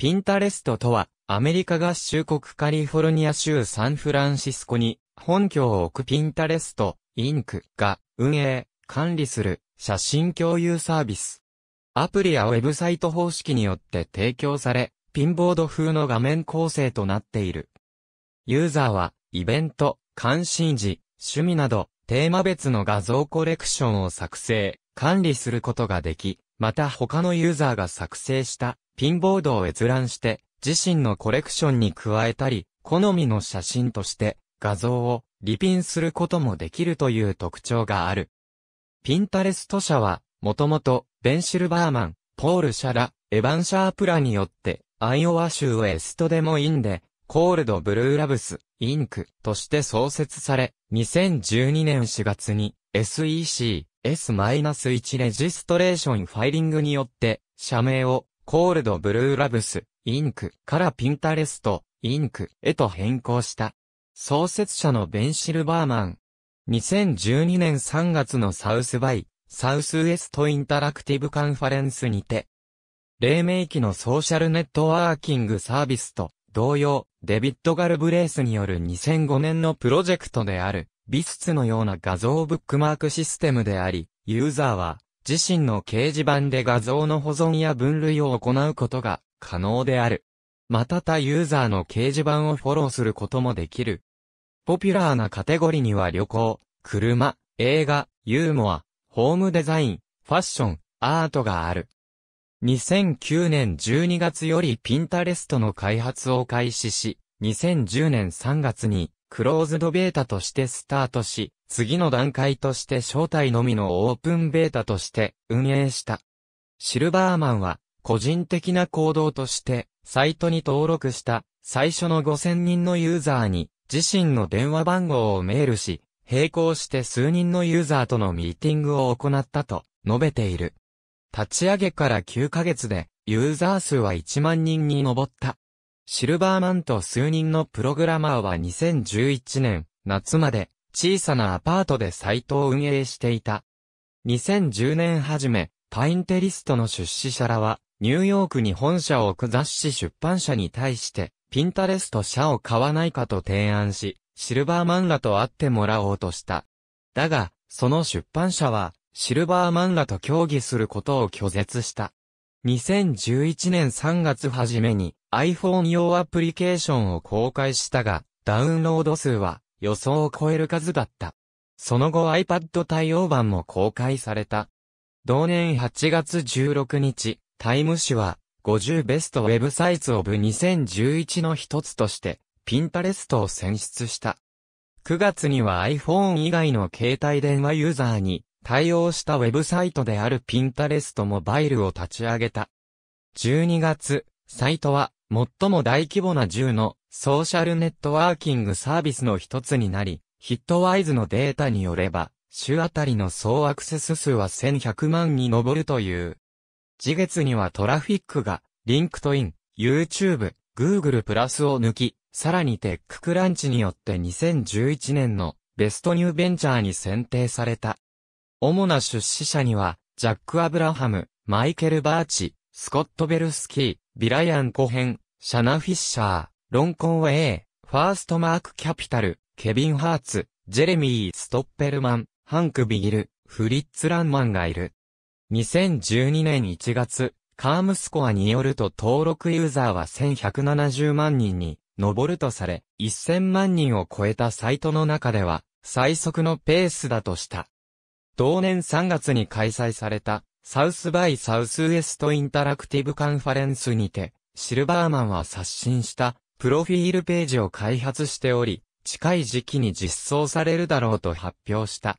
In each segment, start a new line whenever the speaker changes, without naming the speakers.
ピンタレストとは、アメリカ合衆国カリフォルニア州サンフランシスコに本拠を置くピンタレスト、インクが運営、管理する写真共有サービス。アプリやウェブサイト方式によって提供され、ピンボード風の画面構成となっている。ユーザーは、イベント、関心事、趣味など、テーマ別の画像コレクションを作成、管理することができ、また他のユーザーが作成したピンボードを閲覧して、自身のコレクションに加えたり、好みの写真として画像をリピンすることもできるという特徴がある。ピンタレスト社は、もともと、ベンシルバーマン、ポール・シャラ、エヴァン・シャープラによって、アイオワ州エストデモインで、コールド・ブルー・ラブス、インクとして創設され、2012年4月に SEC、S-1 レジストレーションファイリングによって、社名をコールドブルーラブス、インクからピンタレスト、インクへと変更した。創設者のベンシルバーマン。2012年3月のサウスバイ、サウスウエストインタラクティブカンファレンスにて、黎明期のソーシャルネットワーキングサービスと同様、デビッド・ガルブレースによる2005年のプロジェクトである、ビスツのような画像ブックマークシステムであり、ユーザーは自身の掲示板で画像の保存や分類を行うことが可能である。また他ユーザーの掲示板をフォローすることもできる。ポピュラーなカテゴリーには旅行、車、映画、ユーモア、ホームデザイン、ファッション、アートがある。2009年12月よりピンタレストの開発を開始し、2010年3月にクローズドベータとしてスタートし、次の段階として招待のみのオープンベータとして運営した。シルバーマンは、個人的な行動として、サイトに登録した最初の5000人のユーザーに自身の電話番号をメールし、並行して数人のユーザーとのミーティングを行ったと述べている。立ち上げから9ヶ月でユーザー数は1万人に上った。シルバーマンと数人のプログラマーは2011年夏まで小さなアパートでサイトを運営していた。2010年初め、パインテリストの出資者らは、ニューヨークに本社を置く雑誌出版社に対して、ピンタレスト社を買わないかと提案し、シルバーマンと会ってもらおうとした。だが、その出版社は、シルバーマンと協議することを拒絶した。2011年3月初めに iPhone 用アプリケーションを公開したが、ダウンロード数は予想を超える数だった。その後 iPad 対応版も公開された。同年8月16日、タイム誌は、50ベストウェブサイツオブ2011の一つとして、ピンタレストを選出した。9月には iPhone 以外の携帯電話ユーザーに対応したウェブサイトであるピンタレストモバイルを立ち上げた。12月、サイトは最も大規模な10のソーシャルネットワーキングサービスの一つになり、ヒットワイズのデータによれば、週あたりの総アクセス数は1100万に上るという。次月にはトラフィックが、リンクトイン、YouTube、Google プラスを抜き、さらにテッククランチによって2011年のベストニューベンチャーに選定された。主な出資者には、ジャック・アブラハム、マイケル・バーチ、スコット・ベルスキー、ビライアン・コヘン、シャナ・フィッシャー、ロン・コンウェイ、ファースト・マーク・キャピタル、ケビン・ハーツ、ジェレミー・ストッペルマン、ハンク・ビギル、フリッツ・ランマンがいる。2012年1月、カームスコアによると登録ユーザーは1170万人に上るとされ、1000万人を超えたサイトの中では最速のペースだとした。同年3月に開催されたサウスバイサウスウエストインタラクティブカンファレンスにて、シルバーマンは刷新した、プロフィールページを開発しており、近い時期に実装されるだろうと発表した。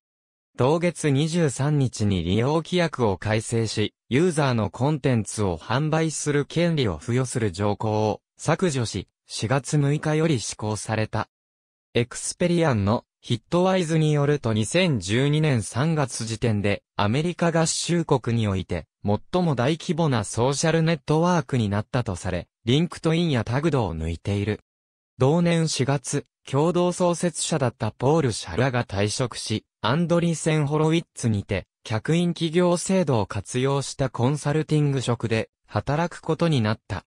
同月23日に利用規約を改正し、ユーザーのコンテンツを販売する権利を付与する条項を削除し、4月6日より施行された。エクスペリアンのヒットワイズによると2012年3月時点でアメリカ合衆国において最も大規模なソーシャルネットワークになったとされ、リンクトインやタグドを抜いている。同年4月、共同創設者だったポール・シャラが退職し、アンドリーセン・ホロウィッツにて、客員企業制度を活用したコンサルティング職で働くことになった。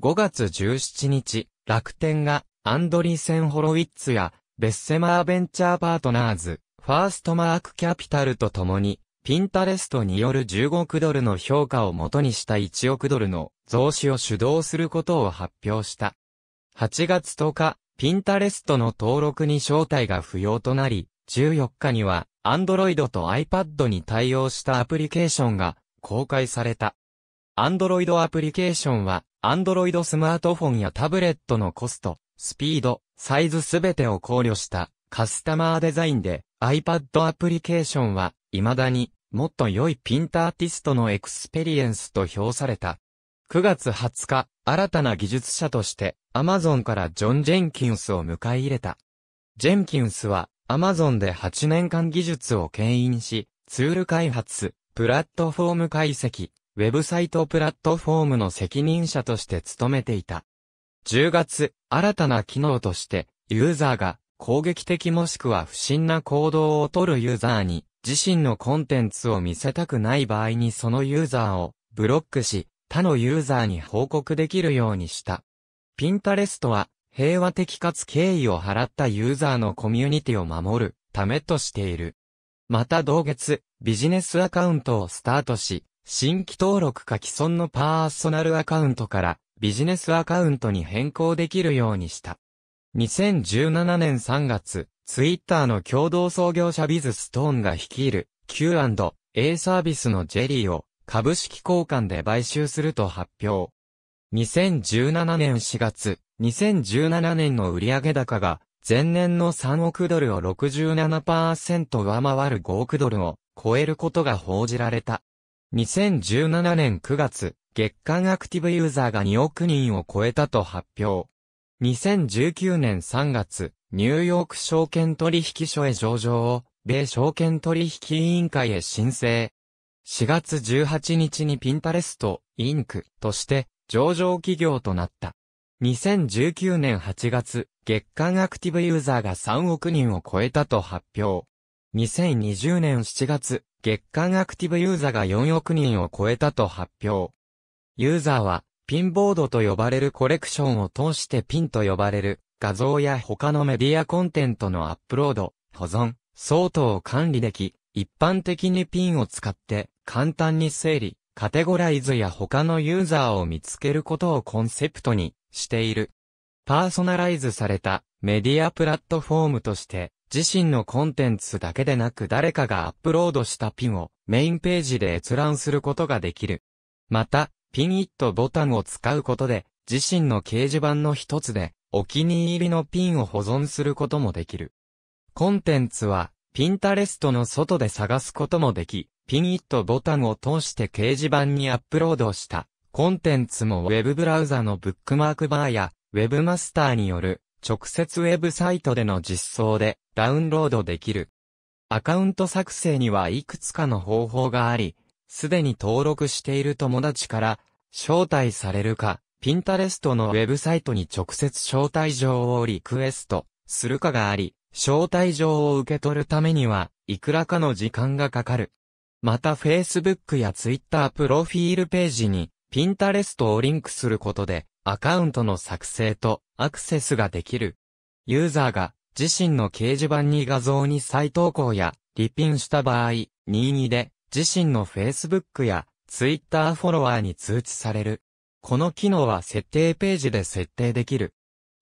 5月17日、楽天がアンドリーセン・ホロウィッツやベッセマーベンチャーパートナーズ、ファーストマークキャピタルと共に、ピンタレストによる15億ドルの評価を元にした1億ドルの増資を主導することを発表した。8月10日、ピンタレストの登録に招待が不要となり、14日には、Android と iPad に対応したアプリケーションが公開された。Android アプリケーションは、Android スマートフォンやタブレットのコスト、スピード、サイズすべてを考慮したカスタマーデザインで iPad アプリケーションは未だにもっと良いピンタアーティストのエクスペリエンスと評された。9月20日、新たな技術者として Amazon からジョン・ジェンキンスを迎え入れた。ジェンキンスは Amazon で8年間技術を牽引し、ツール開発、プラットフォーム解析、ウェブサイトプラットフォームの責任者として務めていた。10月、新たな機能として、ユーザーが攻撃的もしくは不審な行動を取るユーザーに、自身のコンテンツを見せたくない場合にそのユーザーをブロックし、他のユーザーに報告できるようにした。ピンタレストは、平和的かつ敬意を払ったユーザーのコミュニティを守るためとしている。また同月、ビジネスアカウントをスタートし、新規登録か既存のパーソナルアカウントからビジネスアカウントに変更できるようにした。2017年3月、ツイッターの共同創業者ビズ・ストーンが率いる Q&A サービスのジェリーを株式交換で買収すると発表。2017年4月、2017年の売上高が前年の3億ドルを67%上回る5億ドルを超えることが報じられた。2017年9月、月間アクティブユーザーが2億人を超えたと発表。2019年3月、ニューヨーク証券取引所へ上場を、米証券取引委員会へ申請。4月18日にピンタレスト、インクとして上場企業となった。2019年8月、月間アクティブユーザーが3億人を超えたと発表。2020年7月、月間アクティブユーザーが4億人を超えたと発表。ユーザーは、ピンボードと呼ばれるコレクションを通してピンと呼ばれる、画像や他のメディアコンテンツのアップロード、保存、相当を管理でき、一般的にピンを使って、簡単に整理、カテゴライズや他のユーザーを見つけることをコンセプトにしている。パーソナライズされたメディアプラットフォームとして、自身のコンテンツだけでなく誰かがアップロードしたピンをメインページで閲覧することができる。また、ピンイットボタンを使うことで、自身の掲示板の一つで、お気に入りのピンを保存することもできる。コンテンツは、ピンタレストの外で探すこともでき、ピンイットボタンを通して掲示板にアップロードしたコンテンツもウェブブラウザのブックマークバーやウェブマスターによる直接ウェブサイトでの実装でダウンロードできる。アカウント作成にはいくつかの方法があり、すでに登録している友達から招待されるか、ピンタレストのウェブサイトに直接招待状をリクエストするかがあり、招待状を受け取るためには、いくらかの時間がかかる。また Facebook や Twitter プロフィールページに Pinterest をリンクすることでアカウントの作成とアクセスができる。ユーザーが自身の掲示板に画像に再投稿やリピンした場合、任意で自身の Facebook や Twitter フォロワーに通知される。この機能は設定ページで設定できる。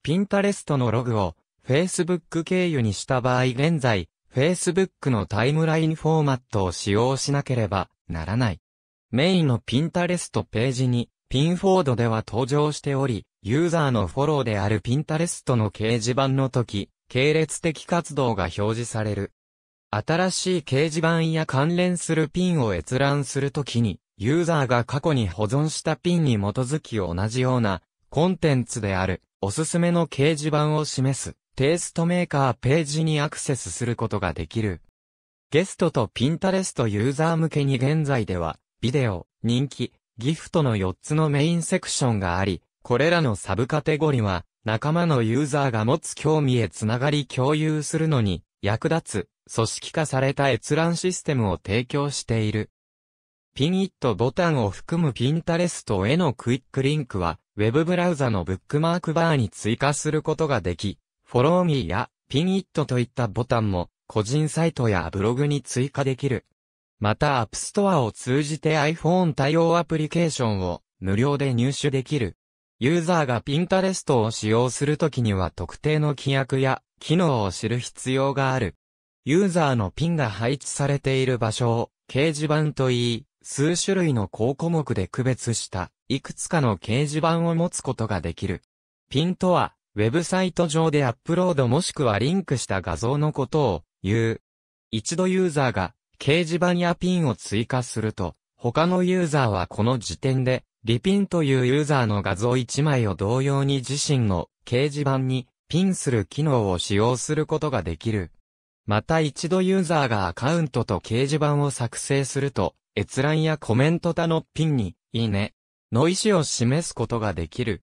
Pinterest のログを Facebook 経由にした場合現在、Facebook のタイムラインフォーマットを使用しなければならない。メインの Pinterest ページに、Pinford では登場しており、ユーザーのフォローである Pinterest の掲示板の時、系列的活動が表示される。新しい掲示板や関連するピンを閲覧するときに、ユーザーが過去に保存したピンに基づき同じようなコンテンツであるおすすめの掲示板を示すテイストメーカーページにアクセスすることができる。ゲストとピンタレストユーザー向けに現在ではビデオ、人気、ギフトの4つのメインセクションがあり、これらのサブカテゴリは仲間のユーザーが持つ興味へつながり共有するのに役立つ組織化された閲覧システムを提供している。ピンイットボタンを含むピンタレストへのクイックリンクは、ウェブブラウザのブックマークバーに追加することができ、フォローミーやピンイットといったボタンも、個人サイトやブログに追加できる。また、App Store を通じて iPhone 対応アプリケーションを無料で入手できる。ユーザーがピンタレストを使用するときには特定の規約や機能を知る必要がある。ユーザーのピンが配置されている場所を掲示板といい、数種類の項項目で区別したいくつかの掲示板を持つことができる。ピンとは、ウェブサイト上でアップロードもしくはリンクした画像のことを言う。一度ユーザーが掲示板やピンを追加すると、他のユーザーはこの時点で、リピンというユーザーの画像1枚を同様に自身の掲示板にピンする機能を使用することができる。また一度ユーザーがアカウントと掲示板を作成すると、閲覧やコメント他のピンに、いいね、の意思を示すことができる。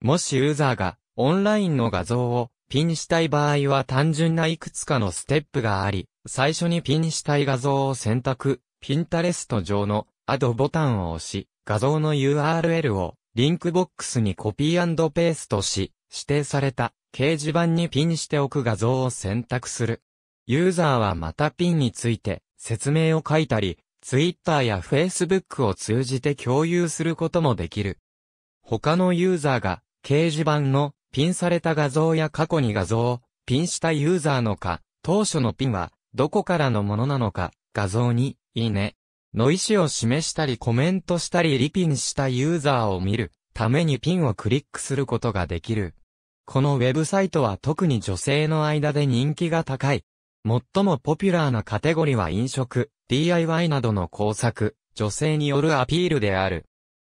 もしユーザーがオンラインの画像をピンしたい場合は単純ないくつかのステップがあり、最初にピンしたい画像を選択、ピンタレスト上のアドボタンを押し、画像の URL をリンクボックスにコピーペーストし、指定された掲示板にピンしておく画像を選択する。ユーザーはまたピンについて説明を書いたり、ツイッターやフェイスブックを通じて共有することもできる。他のユーザーが掲示板のピンされた画像や過去に画像をピンしたユーザーのか、当初のピンはどこからのものなのか、画像にいいねの意思を示したりコメントしたりリピンしたユーザーを見るためにピンをクリックすることができる。このウェブサイトは特に女性の間で人気が高い。最もポピュラーなカテゴリは飲食、DIY などの工作、女性によるアピールである。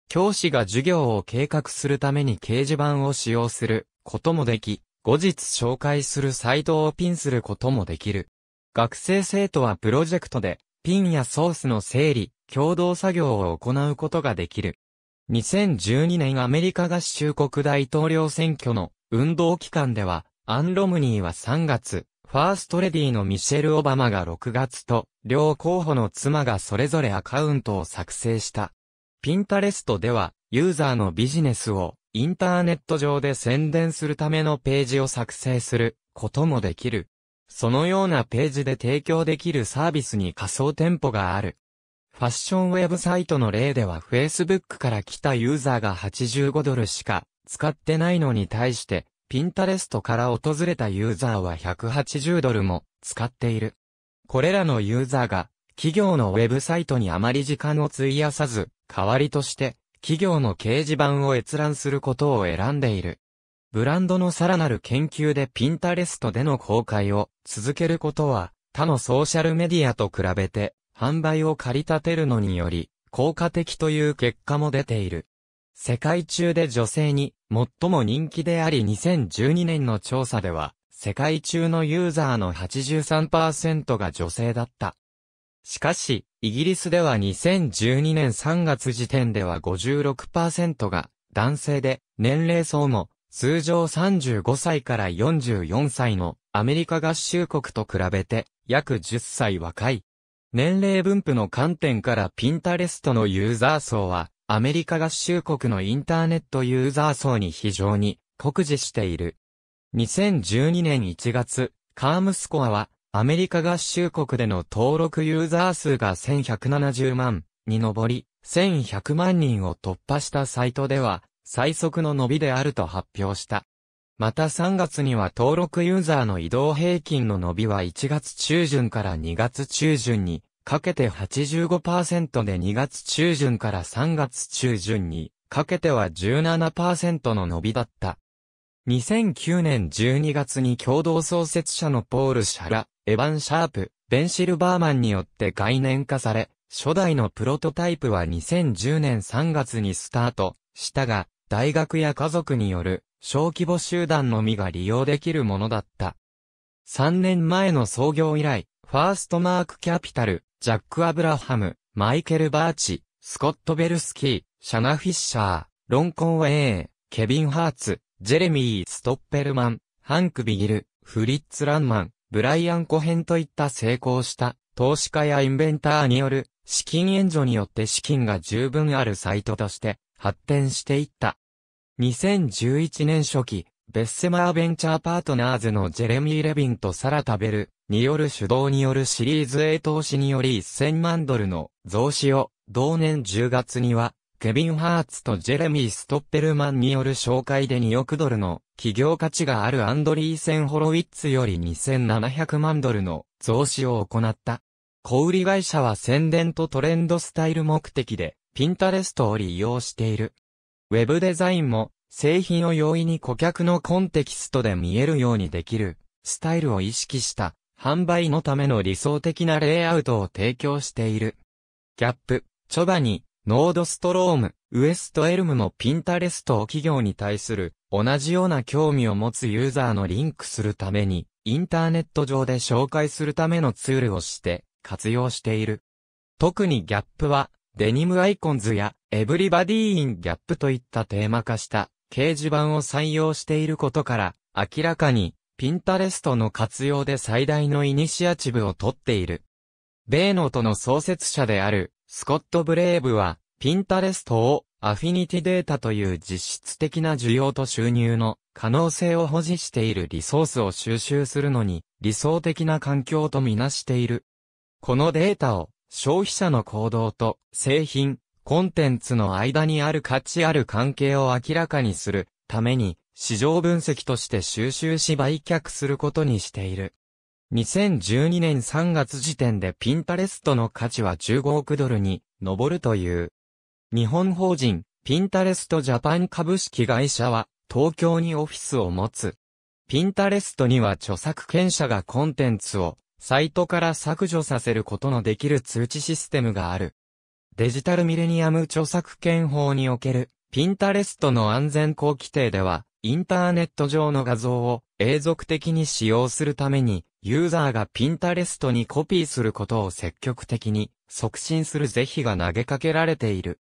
教師が授業を計画するために掲示板を使用することもでき、後日紹介するサイトをピンすることもできる。学生生徒はプロジェクトで、ピンやソースの整理、共同作業を行うことができる。2012年アメリカ合衆国大統領選挙の運動期間では、アン・ロムニーは3月、ファーストレディのミシェル・オバマが6月と、両候補の妻がそれぞれアカウントを作成した。ピンタレストでは、ユーザーのビジネスを、インターネット上で宣伝するためのページを作成することもできる。そのようなページで提供できるサービスに仮想店舗がある。ファッションウェブサイトの例では Facebook から来たユーザーが85ドルしか使ってないのに対してピンタレストから訪れたユーザーは180ドルも使っている。これらのユーザーが企業のウェブサイトにあまり時間を費やさず、代わりとして企業の掲示板を閲覧することを選んでいる。ブランドのさらなる研究でピンタレストでの公開を続けることは他のソーシャルメディアと比べて販売を借り立てるのにより効果的という結果も出ている。世界中で女性に最も人気であり2012年の調査では、世界中のユーザーの83%が女性だった。しかし、イギリスでは2012年3月時点では56%が男性で、年齢層も通常35歳から44歳のアメリカ合衆国と比べて約10歳若い。年齢分布の観点からピンタレストのユーザー層はアメリカ合衆国のインターネットユーザー層に非常に酷似している。2012年1月、カームスコアは、アメリカ合衆国での登録ユーザー数が1170万に上り、1100万人を突破したサイトでは、最速の伸びであると発表した。また3月には登録ユーザーの移動平均の伸びは1月中旬から2月中旬にかけて85%で2月中旬から3月中旬にかけては17%の伸びだった。2009年12月に共同創設者のポール・シャラ、エヴァン・シャープ、ベンシル・バーマンによって概念化され、初代のプロトタイプは2010年3月にスタートしたが、大学や家族による小規模集団のみが利用できるものだった。3年前の創業以来、ファーストマークキャピタル、ジャック・アブラハム、マイケル・バーチ、スコット・ベルスキー、シャナ・フィッシャー、ロンコン・ウェイ、ケビン・ハーツ、ジェレミー・ストッペルマン、ハンク・ビギル、フリッツ・ランマン、ブライアン・コヘンといった成功した投資家やインベンターによる資金援助によって資金が十分あるサイトとして発展していった。2011年初期、ベッセマーベンチャーパートナーズのジェレミー・レビンとサラ・タベルによる主導によるシリーズ A 投資により1000万ドルの増資を同年10月にはケビン・ハーツとジェレミー・ストッペルマンによる紹介で2億ドルの企業価値があるアンドリーセン・ホロウィッツより2700万ドルの増資を行った。小売会社は宣伝とトレンドスタイル目的で、ピンタレストを利用している。ウェブデザインも製品を容易に顧客のコンテキストで見えるようにできる、スタイルを意識した、販売のための理想的なレイアウトを提供している。ギャップ、チョバニ、ノードストローム、ウエストエルムもピンタレストを企業に対する同じような興味を持つユーザーのリンクするためにインターネット上で紹介するためのツールをして活用している。特にギャップはデニムアイコンズやエブリバディーインギャップといったテーマ化した掲示板を採用していることから、明らかに、ピンタレストの活用で最大のイニシアチブを取っている。米ノとの創設者である、スコット・ブレーブは、ピンタレストを、アフィニティデータという実質的な需要と収入の可能性を保持しているリソースを収集するのに理想的な環境とみなしている。このデータを消費者の行動と製品、コンテンツの間にある価値ある関係を明らかにするために、市場分析として収集し売却することにしている。2012年3月時点でピンタレストの価値は15億ドルに上るという。日本法人、ピンタレストジャパン株式会社は、東京にオフィスを持つ。ピンタレストには著作権者がコンテンツをサイトから削除させることのできる通知システムがある。デジタルミレニアム著作権法における、ピンタレストの安全項規定では、インターネット上の画像を永続的に使用するために、ユーザーがピンタレストにコピーすることを積極的に促進する是非が投げかけられている。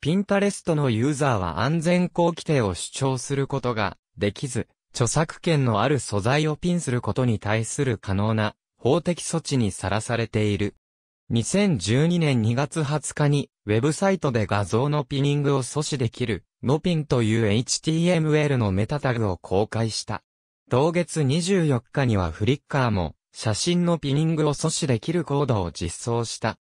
ピンタレストのユーザーは安全項規定を主張することができず、著作権のある素材をピンすることに対する可能な法的措置にさらされている。2012年2月20日に、ウェブサイトで画像のピニングを阻止できる、ノピンという HTML のメタタグを公開した。同月24日にはフリッカーも、写真のピニングを阻止できるコードを実装した。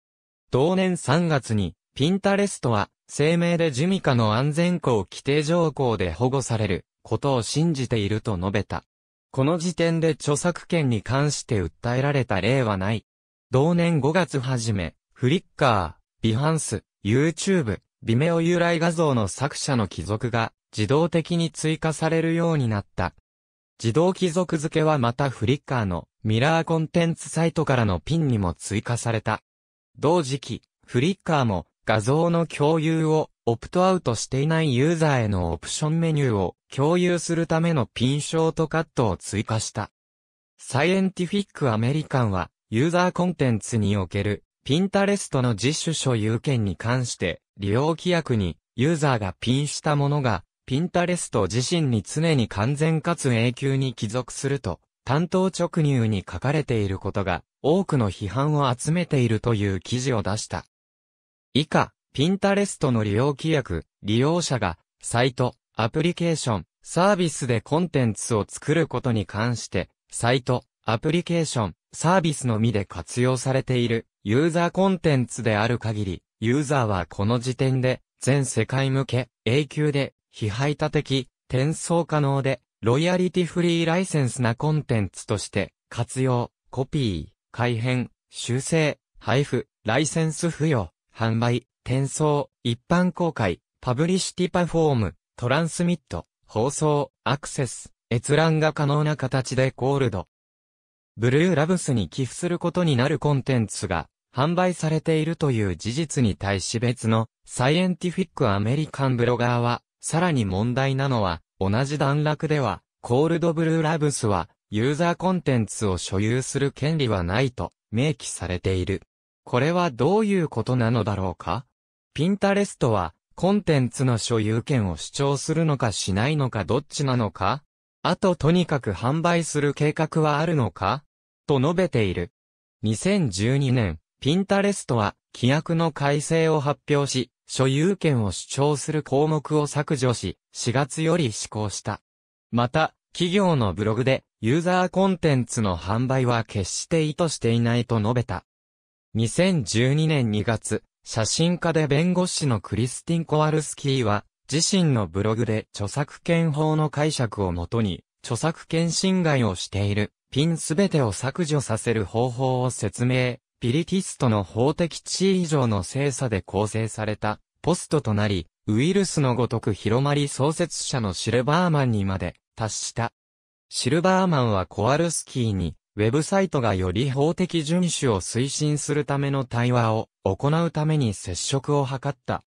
同年3月に、ピンタレストは、声明でジュミカの安全校規定条項で保護されることを信じていると述べた。この時点で著作権に関して訴えられた例はない。同年5月初め、フリッカー、ビハンス、YouTube、ビメオ由来画像の作者の帰属が自動的に追加されるようになった。自動帰属付けはまたフリッカーのミラーコンテンツサイトからのピンにも追加された。同時期、フリッカーも画像の共有をオプトアウトしていないユーザーへのオプションメニューを共有するためのピンショートカットを追加した。サイエンティフィックアメリカンはユーザーコンテンツにおける、ピンタレストの自主所有権に関して、利用規約に、ユーザーがピンしたものが、ピンタレスト自身に常に完全かつ永久に帰属すると、担当直入に書かれていることが、多くの批判を集めているという記事を出した。以下、ピンタレストの利用規約、利用者が、サイト、アプリケーション、サービスでコンテンツを作ることに関して、サイト、アプリケーション、サービスのみで活用されているユーザーコンテンツである限り、ユーザーはこの時点で全世界向け、永久で、非排他的、転送可能で、ロイヤリティフリーライセンスなコンテンツとして活用、コピー、改変、修正、配布、ライセンス付与、販売、転送、一般公開、パブリシティパフォーム、トランスミット、放送、アクセス、閲覧が可能な形でコールド、ブルーラブスに寄付することになるコンテンツが販売されているという事実に対し別のサイエンティフィックアメリカンブロガーは、さらに問題なのは、同じ段落では、コールドブルーラブスは、ユーザーコンテンツを所有する権利はないと明記されている。これはどういうことなのだろうかピンタレストは、コンテンツの所有権を主張するのかしないのかどっちなのかあととにかく販売する計画はあるのかと述べている。2012年、ピンタレストは規約の改正を発表し、所有権を主張する項目を削除し、4月より施行した。また、企業のブログで、ユーザーコンテンツの販売は決して意図していないと述べた。2012年2月、写真家で弁護士のクリスティン・コワルスキーは、自身のブログで著作権法の解釈をもとに、著作権侵害をしている、ピンすべてを削除させる方法を説明、ピリティストの法的地位以上の精査で構成された、ポストとなり、ウイルスのごとく広まり創設者のシルバーマンにまで達した。シルバーマンはコアルスキーに、ウェブサイトがより法的遵守を推進するための対話を行うために接触を図った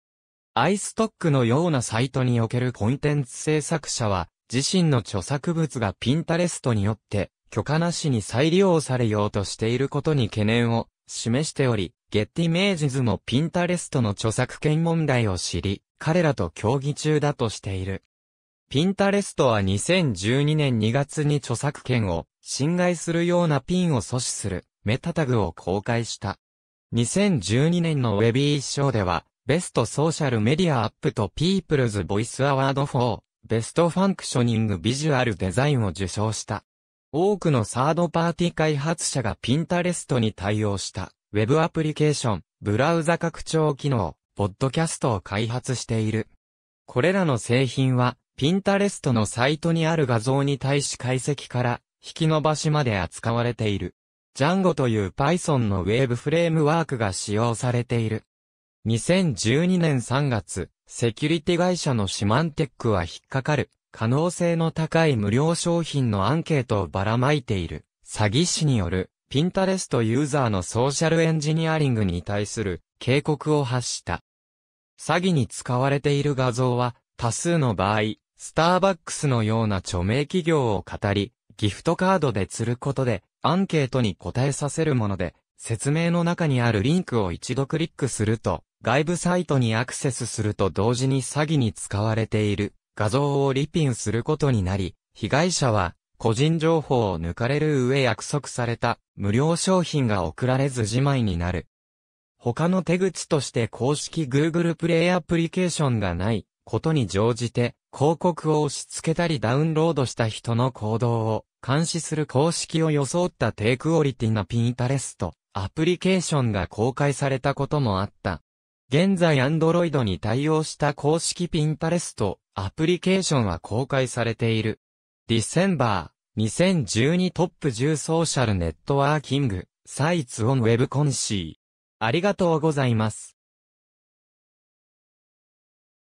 アイストックのようなサイトにおけるコンテンツ制作者は、自身の著作物がピンタレストによって、許可なしに再利用されようとしていることに懸念を示しており、ゲッティメージズもピンタレストの著作権問題を知り、彼らと協議中だとしている。ピンタレストは2012年2月に著作権を侵害するようなピンを阻止するメタタグを公開した。2012年のウェビー賞ではベストソーシャルメディアアップとピープルズボイスアワード4、ベストファンクショニングビジュアルデザインを受賞した。多くのサードパーティー開発者がピンタレストに対応した、ウェブアプリケーション、ブラウザ拡張機能、ポッドキャストを開発している。これらの製品は、ピンタレストのサイトにある画像に対し解析から引き伸ばしまで扱われている。ジャンゴという Python のウェブフレームワークが使用されている。2012年3月、セキュリティ会社のシマンテックは引っかかる、可能性の高い無料商品のアンケートをばらまいている、詐欺師による、ピンタレストユーザーのソーシャルエンジニアリングに対する警告を発した。詐欺に使われている画像は、多数の場合、スターバックスのような著名企業を語り、ギフトカードで釣ることで、アンケートに答えさせるもので、説明の中にあるリンクを一度クリックすると、外部サイトにアクセスすると同時に詐欺に使われている画像をリピンすることになり、被害者は個人情報を抜かれる上約束された無料商品が送られずじまいになる。他の手口として公式 Google プレイアプリケーションがないことに乗じて広告を押し付けたりダウンロードした人の行動を監視する公式を装った低クオリティなピンタレスト。アプリケーションが公開されたこともあった。現在 Android に対応した公式 Pinterest アプリケーションは公開されている。December 2012トップ10ソーシャルネットワーキングサイツオンウェブコンシー。ありがとうございます。